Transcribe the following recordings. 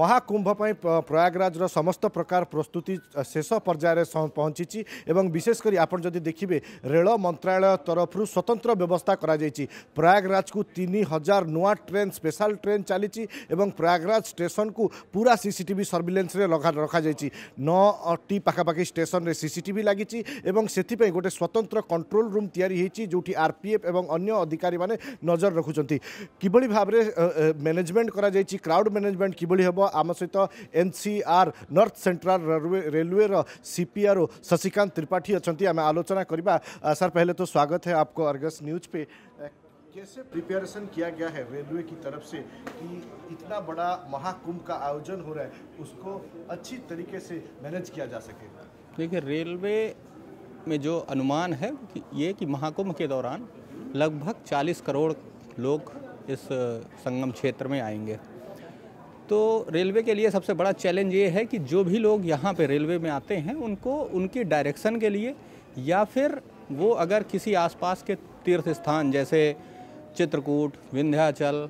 ମହାକୁମ୍ଭ ପାଇଁ ପ୍ରୟାଗରାଜର ସମସ୍ତ ପ୍ରକାର ପ୍ରସ୍ତୁତି ଶେଷ ପର୍ଯ୍ୟାୟରେ ପହଞ୍ଚିଛି ଏବଂ ବିଶେଷ କରି ଆପଣ ଯଦି ଦେଖିବେ ରେଳ ମନ୍ତ୍ରାଳୟ ତରଫରୁ ସ୍ୱତନ୍ତ୍ର ବ୍ୟବସ୍ଥା କରାଯାଇଛି ପ୍ରୟାଗରାଜକୁ ତିନି ହଜାର ନୂଆ ଟ୍ରେନ୍ ସ୍ପେଶାଲ ଟ୍ରେନ୍ ଚାଲିଛି ଏବଂ ପ୍ରୟାଗରାଜ ଷ୍ଟେସନକୁ ପୁରା ସିସିଟିଭି ସର୍ଭିଲାନ୍ସରେ ରଖାଯାଇଛି ନଅଟି ପାଖାପାଖି ଷ୍ଟେସନରେ ସିସିଟିଭି ଲାଗିଛି ଏବଂ ସେଥିପାଇଁ ଗୋଟେ ସ୍ୱତନ୍ତ୍ର କଣ୍ଟ୍ରୋଲ ରୁମ୍ ତିଆରି ହୋଇଛି ଯେଉଁଠି ଆର୍ପିଏଫ୍ ଏବଂ ଅନ୍ୟ ଅଧିକାରୀମାନେ ନଜର ରଖୁଛନ୍ତି କିଭଳି ଭାବରେ ମ୍ୟାନେଜମେଣ୍ଟ କରାଯାଇଛି କ୍ରାଉଡ୍ ମ୍ୟାନେଜମେଣ୍ଟ କିଭଳି ହେବ आम सहित N C R north central railway ରେଲୱେର शशिकांत त्रिपाठी अच्छा आम आलोचना करवा सर पहले तो स्वागत है आपको अर्गस न्यूज पे कैसे प्रिपेरेशन किया गया है रेलवे की तरफ से कि इतना बड़ा महाकुंभ का आयोजन हो रहा है उसको अच्छी तरीके से मैनेज किया जा सके देखिए रेलवे में जो अनुमान है कि ये कि महाकुंभ के दौरान लगभग 40 करोड़ लोग इस संगम क्षेत्र में आएंगे तो रेलवे के लिए सबसे बड़ा चैलेंज ये है कि जो भी लोग यहाँ पे रेलवे में आते हैं उनको उनकी डायरेक्शन के लिए या फिर वो अगर किसी आसपास के तीर्थ स्थान जैसे चित्रकूट विंध्याचल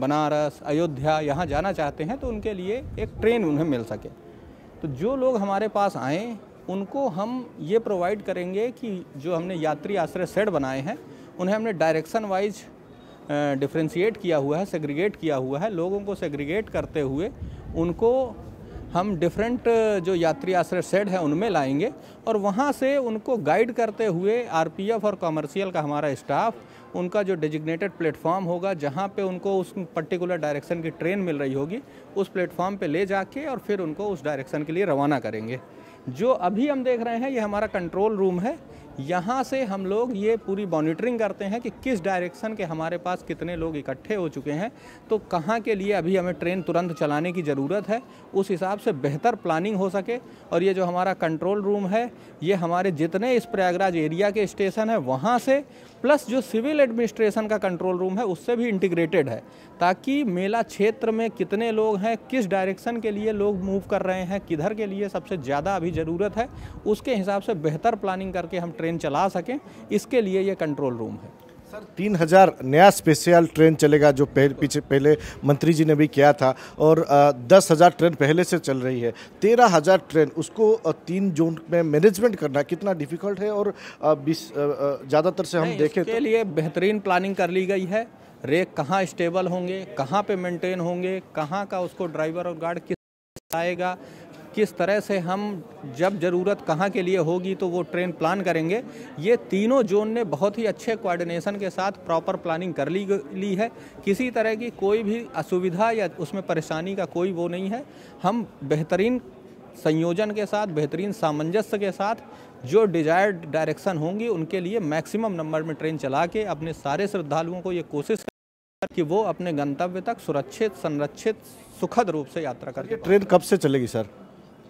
बनारस अयोध्या यहाँ जाना चाहते हैं तो उनके लिए एक ट्रेन उन्हें मिल सके तो जो लोग हमारे पास आएँ उनको हम ये प्रोवाइड करेंगे कि जो हमने यात्री आश्रय सेट बनाए हैं उन्हें हमने डायरेक्शन वाइज डिफ्रेंशिएट किया हुआ है सेग्रीगेट किया हुआ है लोगों को सेग्रीगेट करते हुए उनको हम डिफरेंट जो यात्री आश्रय सेड है उनमें लाएंगे और वहाँ से उनको गाइड करते हुए आरपीएफ और कॉमर्शियल का हमारा स्टाफ उनका जो डेजिग्नेटेड प्लेटफॉर्म होगा जहाँ पे उनको उस पर्टिकुलर डायरेक्शन की ट्रेन मिल रही होगी उस प्लेटफॉर्म पे ले जाके और फिर उनको उस डायरेक्शन के लिए रवाना करेंगे जो अभी हम देख रहे हैं ये हमारा कंट्रोल रूम है यहाँ से हम लोग ये पूरी मॉनिटरिंग करते हैं कि किस डायरेक्शन के हमारे पास कितने लोग इकट्ठे हो चुके हैं तो कहाँ के लिए अभी हमें ट्रेन तुरंत चलाने की ज़रूरत है उस हिसाब से बेहतर प्लानिंग हो सके और ये जो हमारा कंट्रोल रूम है ये हमारे जितने इस प्रयागराज एरिया के स्टेशन है वहाँ से प्लस जो सिविल एडमिनिस्ट्रेशन का कंट्रोल रूम है उससे भी इंटीग्रेटेड है ताकि मेला क्षेत्र में कितने लोग हैं किस डायरेक्शन के लिए लोग मूव कर रहे हैं किधर के लिए सबसे ज़्यादा अभी ज़रूरत है उसके हिसाब से बेहतर प्लानिंग करके हम ट्रेन ट्रेन चला सकें इसके लिए ये कंट्रोल रूम है सर तीन हजार नया स्पेशल ट्रेन चलेगा जो पहले पीछे पहले मंत्री जी ने भी किया था और दस हजार ट्रेन पहले से चल रही है तेरह हजार ट्रेन उसको तीन जोन में मैनेजमेंट करना कितना डिफिकल्ट है और ज़्यादातर से हम देखें तो- इसके तो... लिए बेहतरीन प्लानिंग कर ली गई है रेक कहाँ स्टेबल होंगे कहाँ पे मेंटेन होंगे कहाँ का उसको ड्राइवर और गार्ड किस आएगा किस तरह से हम जब ज़रूरत कहाँ के लिए होगी तो वो ट्रेन प्लान करेंगे ये तीनों जोन ने बहुत ही अच्छे कोऑर्डिनेशन के साथ प्रॉपर प्लानिंग कर ली ली है किसी तरह की कोई भी असुविधा या उसमें परेशानी का कोई वो नहीं है हम बेहतरीन संयोजन के साथ बेहतरीन सामंजस्य के साथ जो डिजायर्ड डायरेक्शन होंगी उनके लिए मैक्सिमम नंबर में ट्रेन चला के अपने सारे श्रद्धालुओं को ये कोशिश कि वो अपने गंतव्य तक सुरक्षित संरक्षित सुखद रूप से यात्रा करके ट्रेन कब से चलेगी सर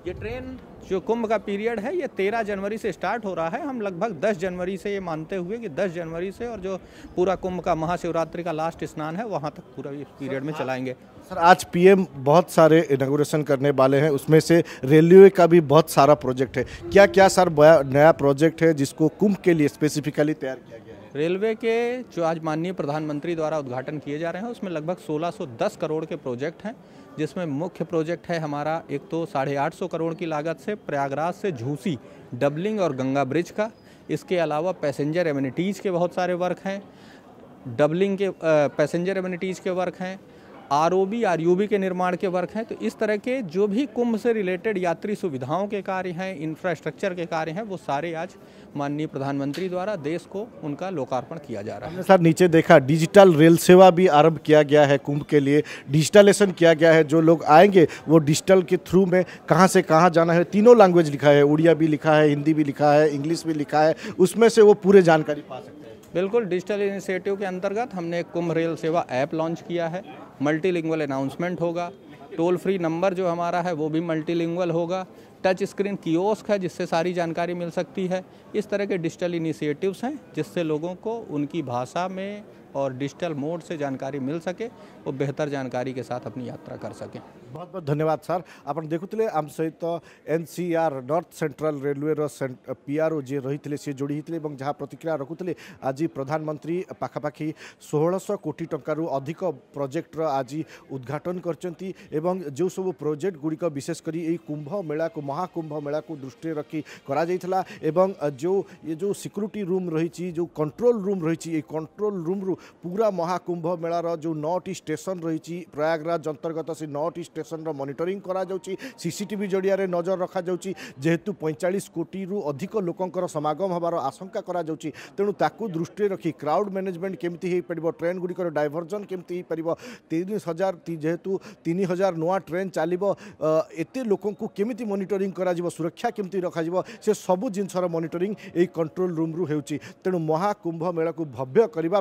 ये ट्रेन जो कुंभ का पीरियड है ये तेरह जनवरी से स्टार्ट हो रहा है हम लगभग दस जनवरी से ये मानते हुए कि दस जनवरी से और जो पूरा कुंभ का महाशिवरात्रि का लास्ट स्नान है वहाँ तक पूरा इस पीरियड में चलाएंगे सर आज पीएम बहुत सारे इनाग्रेशन करने वाले हैं उसमें से रेलवे का भी बहुत सारा प्रोजेक्ट है क्या क्या सर नया प्रोजेक्ट है जिसको कुंभ के लिए स्पेसिफिकली तैयार किया गया है रेलवे के जो आज माननीय प्रधानमंत्री द्वारा उद्घाटन किए जा रहे हैं उसमें लगभग सोलह करोड़ के प्रोजेक्ट हैं जिसमें मुख्य प्रोजेक्ट है हमारा एक तो साढ़े आठ सौ करोड़ की लागत से प्रयागराज से झूसी डबलिंग और गंगा ब्रिज का इसके अलावा पैसेंजर एम्यूनिटीज़ के बहुत सारे वर्क हैं डबलिंग के पैसेंजर एम्यूनिटीज़ के वर्क हैं R O B R U B के निर्माण के वर्क हैं तो इस तरह के जो भी कुंभ से रिलेटेड यात्री सुविधाओं के कार्य हैं इंफ्रास्ट्रक्चर के कार्य हैं वो सारे आज माननीय प्रधानमंत्री द्वारा देश को उनका लोकार्पण किया जा रहा है सर नीचे देखा डिजिटल रेल सेवा भी आरंभ किया गया है कुंभ के लिए डिजिटलेशन किया गया है जो लोग आएंगे वो डिजिटल के थ्रू में कहाँ से कहाँ जाना है तीनों लैंग्वेज लिखा है उड़िया भी लिखा है हिंदी भी लिखा है इंग्लिश भी लिखा है उसमें से वो पूरे जानकारी पा सकते हैं बिल्कुल डिजिटल इनिशिएटिव के अंतर्गत हमने Kumbh rail Seva app launch किया है मल्टीलिंगुअल अनाउंसमेंट होगा टोल फ्री नंबर जो हमारा है वो भी मल्टीलिंगुअल होगा टच स्क्रीन कियोस्क है जिससे सारी जानकारी मिल सकती है इस तरह के डिजिटल इनिशिएटिव्स हैं जिससे लोगों को उनकी भाषा में और डिजिटल मोड से जानकारी मिल सके और बेहतर जानकारी के साथ अपनी यात्रा कर सकें बहुत बहुत धन्यवाद सर आप देखुले आम सहित N C R north central railway P R O जी रही सी जोड़ी होते जहाँ प्रतिक्रिया रखुले आज प्रधानमंत्री पाखापाखि षोहश कोटी टकर प्रोजेक्टर आज उद्घाटन कर जो सब प्रोजेक्ट गुड़िक विशेषकर कुंभ मेला को महाकुंभ मेला को दृष्टि रखी कर जो ये जो सिक्यूरीटी रूम रही जो कंट्रोल रूम रही कंट्रोल रूम्रु पूरा महाकुंभ मेलार जो नौटी स्टेसन रही प्रयागराज अंतर्गत से नौटी स्टेसन मनिटरिंग करसीसीटी जरिया नजर रखा जेहेतु पैंचाश कोटी रु अधिक लोकर समागम हबार आशंका तेणु ताकू दृष्टि रखी क्राउड मैनेजमेंट केमती हो पार ट्रेन गुड़िकर डायभरजन केमती हो पार तीन हजार जेहेतु तीन हजार नुआ ट्रेन चलो एत लोक केमी मनिटरिंग कर सुरक्षा केमती रखा से सबू जिनसर मनिटरिंग এই কন্ট্রোল রুম্রু হচ্ছে তেমন মহাকুম্ভ মেলা ভব্য করা